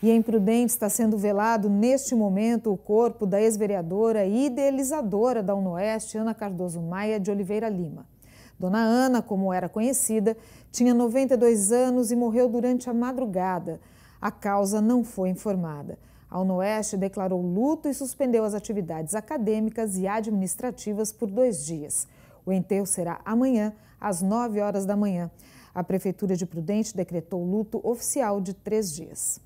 E em é Prudente está sendo velado neste momento o corpo da ex-vereadora e idealizadora da UNOeste, Ana Cardoso Maia de Oliveira Lima. Dona Ana, como era conhecida, tinha 92 anos e morreu durante a madrugada. A causa não foi informada. A UNOeste declarou luto e suspendeu as atividades acadêmicas e administrativas por dois dias. O enterro será amanhã, às 9 horas da manhã. A Prefeitura de Prudente decretou luto oficial de três dias.